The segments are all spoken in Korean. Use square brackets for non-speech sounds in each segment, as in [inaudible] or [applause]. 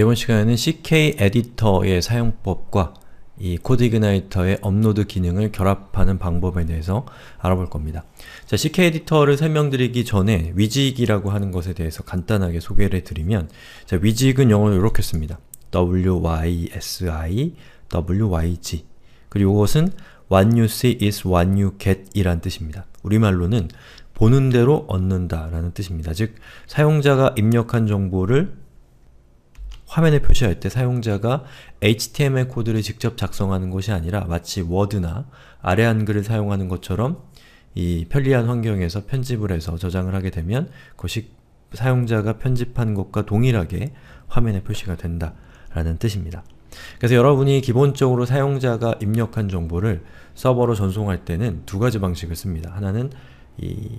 이번 시간에는 CK 에디터의 사용법과 이 코드 이그나이터의 업로드 기능을 결합하는 방법에 대해서 알아볼 겁니다. 자, CK 에디터를 설명드리기 전에 위직이라고 하는 것에 대해서 간단하게 소개를 해드리면 자, 위직은 영어로 이렇게 씁니다. wysi, wyg 그리고 이것은 what you see is what you get 이란 뜻입니다. 우리말로는 보는 대로 얻는다 라는 뜻입니다. 즉, 사용자가 입력한 정보를 화면에 표시할 때 사용자가 HTML 코드를 직접 작성하는 것이 아니라 마치 워드나 아래 한글을 사용하는 것처럼 이 편리한 환경에서 편집을 해서 저장을 하게 되면 그것이 사용자가 편집한 것과 동일하게 화면에 표시가 된다 라는 뜻입니다. 그래서 여러분이 기본적으로 사용자가 입력한 정보를 서버로 전송할 때는 두 가지 방식을 씁니다. 하나는 이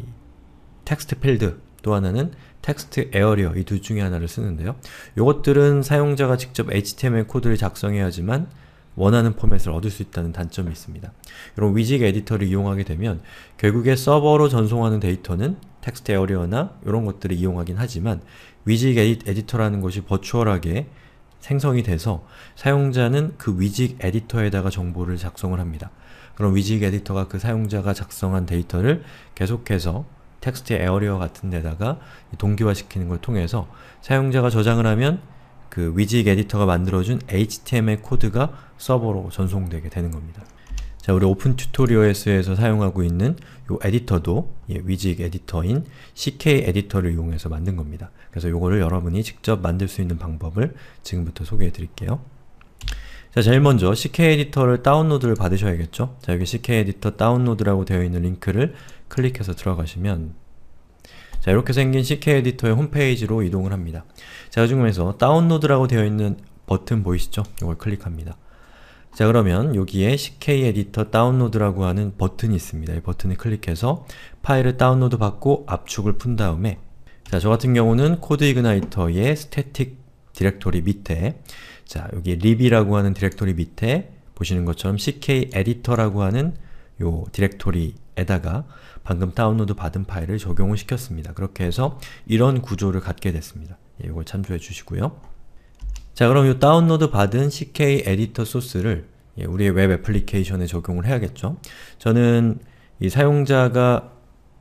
텍스트 필드, 또 하나는 텍스트 에어리어 이 둘 중에 하나를 쓰는데요. 이것들은 사용자가 직접 HTML 코드를 작성해야지만 원하는 포맷을 얻을 수 있다는 단점이 있습니다. 이런 위직 에디터를 이용하게 되면 결국에 서버로 전송하는 데이터는 텍스트 에어리어나 이런 것들을 이용하긴 하지만 위직 에디터라는 것이 버추얼하게 생성이 돼서 사용자는 그 위직 에디터에다가 정보를 작성을 합니다. 그럼 위직 에디터가 그 사용자가 작성한 데이터를 계속해서 텍스트 에어리어 같은 데다가 동기화시키는 걸 통해서 사용자가 저장을 하면 그 위직 에디터가 만들어준 HTML 코드가 서버로 전송되게 되는 겁니다. 자, 우리 오픈 튜토리얼에서 사용하고 있는 이 에디터도 예, 위직 에디터인 CK 에디터를 이용해서 만든 겁니다. 그래서 이거를 여러분이 직접 만들 수 있는 방법을 지금부터 소개해 드릴게요. 자, 제일 먼저 CK 에디터를 다운로드를 받으셔야겠죠? 자, 여기 CK 에디터 다운로드라고 되어 있는 링크를 클릭해서 들어가시면 자 이렇게 생긴 CK 에디터의 홈페이지로 이동을 합니다. 제가 그 중에서 다운로드라고 되어 있는 버튼 보이시죠? 이걸 클릭합니다. 자 그러면 여기에 CK 에디터 다운로드라고 하는 버튼이 있습니다. 이 버튼을 클릭해서 파일을 다운로드 받고 압축을 푼 다음에 자 저같은 경우는 코드 이그나이터의 스태틱 디렉토리 밑에 자 여기 lib이라고 하는 디렉토리 밑에 보시는 것처럼 c k 에디터라고 하는 요 디렉토리 에다가 방금 다운로드 받은 파일을 적용을 시켰습니다. 그렇게 해서 이런 구조를 갖게 됐습니다. 예, 이걸 참조해 주시고요. 자 그럼 이 다운로드 받은 ck 에디터 소스를 예, 우리의 웹 애플리케이션에 적용을 해야겠죠. 저는 이 사용자가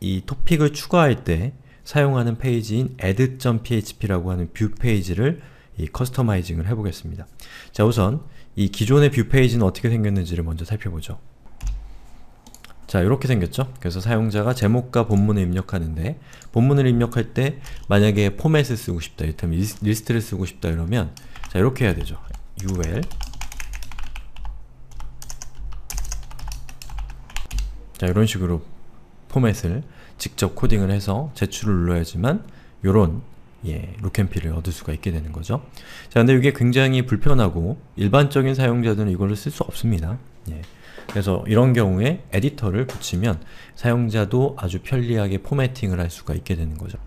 이 토픽을 추가할 때 사용하는 페이지인 add.php라고 하는 뷰 페이지를 이 커스터마이징을 해보겠습니다. 자 우선 이 기존의 뷰 페이지는 어떻게 생겼는지를 먼저 살펴보죠. 자 이렇게 생겼죠? 그래서 사용자가 제목과 본문을 입력하는데 본문을 입력할 때 만약에 포맷을 쓰고 싶다, 이를테면 리스트를 쓰고 싶다 이러면 자 이렇게 해야 되죠. ul 자 이런 식으로 포맷을 직접 코딩을 해서 제출을 눌러야지만 요런 예, 룩앤필을 얻을 수가 있게 되는 거죠. 자, 근데 이게 굉장히 불편하고 일반적인 사용자들은 이걸쓸 수 없습니다. 예. 그래서 이런 경우에 에디터를 붙이면 사용자도 아주 편리하게 포매팅을 할 수가 있게 되는 거죠.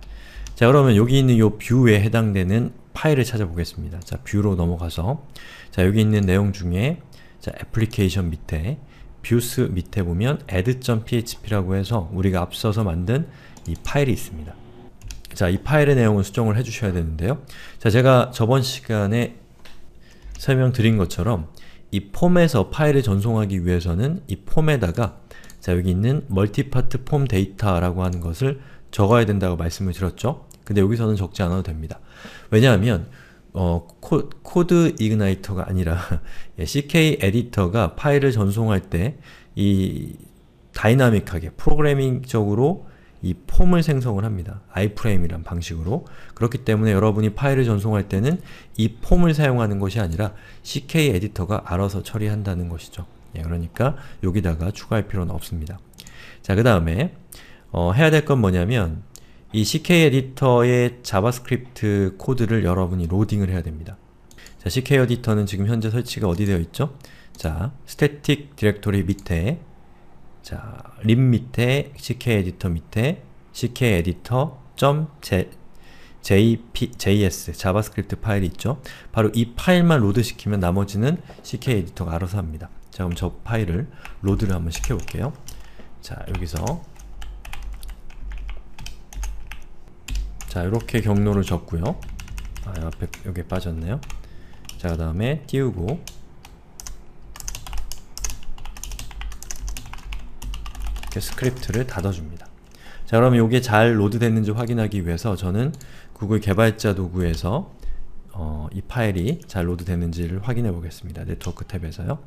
자 그러면 여기 있는 이 뷰에 해당되는 파일을 찾아보겠습니다. 자 뷰로 넘어가서 자 여기 있는 내용 중에 자 애플리케이션 밑에 뷰스 밑에 보면 add.php라고 해서 우리가 앞서서 만든 이 파일이 있습니다. 자, 이 파일의 내용을 수정을 해주셔야 되는데요. 자, 제가 저번 시간에 설명드린 것처럼 이 폼에서 파일을 전송하기 위해서는 이 폼에다가 자 여기 있는 멀티파트 폼 데이터라고 하는 것을 적어야 된다고 말씀을 드렸죠? 근데 여기서는 적지 않아도 됩니다. 왜냐하면 어, 코, 코드 이그나이터가 아니라 [laughs] 예, CK 에디터가 파일을 전송할 때 이 다이나믹하게 프로그래밍적으로 이 폼을 생성을 합니다. iframe이란 방식으로. 그렇기 때문에 여러분이 파일을 전송할 때는 이 폼을 사용하는 것이 아니라 ck 에디터가 알아서 처리한다는 것이죠. 예, 그러니까 여기다가 추가할 필요는 없습니다. 자, 그 다음에 어, 해야 될 건 뭐냐면 이 ck 에디터의 자바스크립트 코드를 여러분이 로딩을 해야 됩니다. 자, ck 에디터는 지금 현재 설치가 어디 되어 있죠? 자, static 디렉토리 밑에 자, 립 밑에 ck 에디터 밑에 ck 에디터 j s 자바스크립트 파일이 있죠. 바로 이 파일만 로드시키면 나머지는 ck 에디터가 알아서 합니다. 자, 그럼 저 파일을 로드를 한번 시켜 볼게요. 자, 여기서 자, 이렇게 경로를 적고요 아, 옆에 여기 빠졌네요. 자, 그 다음에 띄우고 이렇게 스크립트를 닫아줍니다. 자 그럼 이게 잘 로드됐는지 확인하기 위해서 저는 구글 개발자 도구에서 어, 이 파일이 잘 로드됐는지를 확인해 보겠습니다. 네트워크 탭에서요.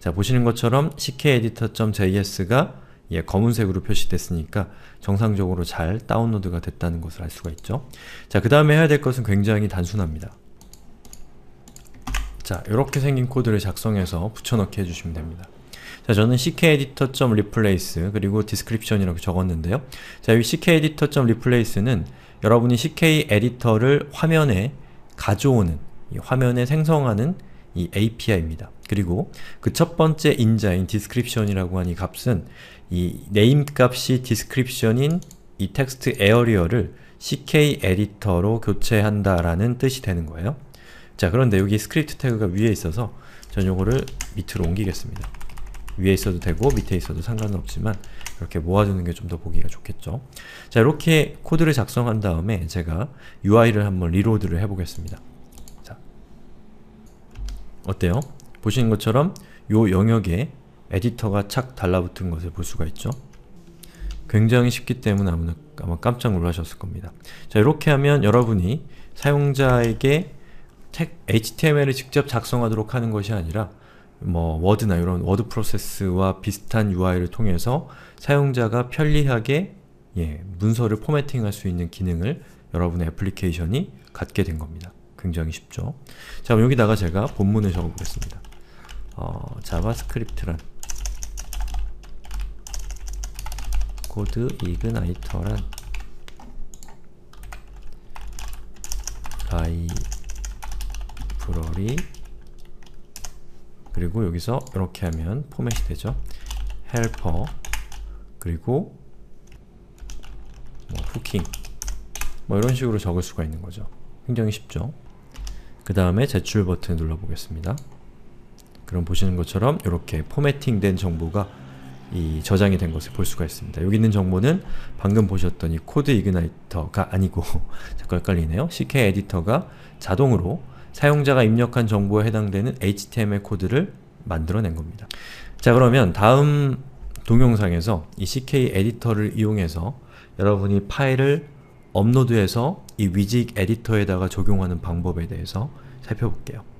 자 보시는 것처럼 ckeditor.js가 예, 검은색으로 표시됐으니까 정상적으로 잘 다운로드가 됐다는 것을 알 수가 있죠. 자그 다음에 해야 될 것은 굉장히 단순합니다. 자 이렇게 생긴 코드를 작성해서 붙여넣기 해주시면 됩니다. 자, 저는 ckeditor.replace 그리고 description이라고 적었는데요. 자, 이 ckeditor.replace는 여러분이 ck 에디터를 화면에 가져오는, 화면에 생성하는 이 API입니다. 그리고 그 첫 번째 인자인 description이라고 한이 값은 이 name 값이 description인 이 텍스트 에어리어를 ck 에디터로 교체한다라는 뜻이 되는 거예요. 자, 그런데 여기 스크립트 태그가 위에 있어서 전 요거를 밑으로 옮기겠습니다. 위에 있어도 되고 밑에 있어도 상관은 없지만 이렇게 모아두는게 좀 더 보기가 좋겠죠. 자 이렇게 코드를 작성한 다음에 제가 UI를 한번 리로드를 해보겠습니다. 자 어때요? 보시는 것처럼 요 영역에 에디터가 착 달라붙은 것을 볼 수가 있죠. 굉장히 쉽기 때문에 아마, 아마 깜짝 놀라셨을 겁니다. 자 이렇게 하면 여러분이 사용자에게 HTML을 직접 작성하도록 하는 것이 아니라 뭐 워드나 이런 워드 프로세스와 비슷한 UI를 통해서 사용자가 편리하게 예, 문서를 포매팅할 수 있는 기능을 여러분의 애플리케이션이 갖게 된 겁니다. 굉장히 쉽죠? 자, 그럼 여기다가 제가 본문을 적어보겠습니다. 어, 자바스크립트란 코드 이그나이터란 라이브러리 그리고 여기서 이렇게 하면 포맷이 되죠. h e 그리고 뭐 h o 뭐 이런 식으로 적을 수가 있는 거죠. 굉장히 쉽죠. 그 다음에 제출 버튼 눌러보겠습니다. 그럼 보시는 것처럼 이렇게 포매팅된 정보가 이 저장이 된 것을 볼 수가 있습니다. 여기 있는 정보는 방금 보셨던 이 코드 이그나이터가 아니고 [laughs] 잠깐 헷갈리네요. CK 에디터가 자동으로 사용자가 입력한 정보에 해당되는 HTML 코드를 만들어낸 겁니다. 자 그러면 다음 동영상에서 이 CK 에디터를 이용해서 여러분이 파일을 업로드해서 이 위직 에디터에다가 적용하는 방법에 대해서 살펴볼게요.